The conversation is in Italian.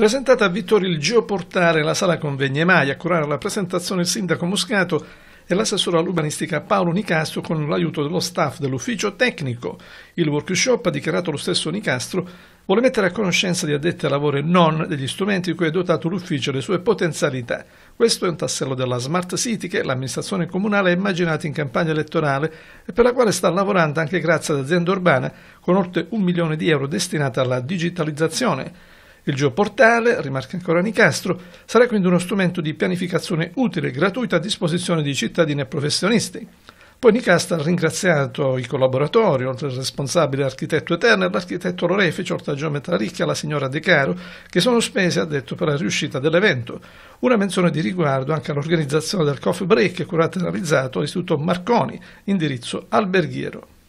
Presentata a Vittorio il geoportare la sala convegni mai a curare la presentazione il sindaco Moscato e l'assessore all'urbanistica Paolo Nicastro con l'aiuto dello staff dell'ufficio tecnico. Il workshop, ha dichiarato lo stesso Nicastro, vuole mettere a conoscenza di addetti lavoro e non degli strumenti di cui è dotato l'ufficio e le sue potenzialità. Questo è un tassello della Smart City che l'amministrazione comunale ha immaginato in campagna elettorale e per la quale sta lavorando anche grazie ad azienda urbana con oltre un milione di euro destinata alla digitalizzazione. Il geoportale, rimarca ancora Nicastro, sarà quindi uno strumento di pianificazione utile e gratuita a disposizione di cittadini e professionisti. Poi Nicastro ha ringraziato i collaboratori, oltre al responsabile architetto Eterna, l'architetto Lorefice, oltre a Geometra Ricchia, la signora De Caro, che sono spese, ha detto, per la riuscita dell'evento. Una menzione di riguardo anche all'organizzazione del coffee break curato e realizzato all'Istituto Marconi, indirizzo alberghiero.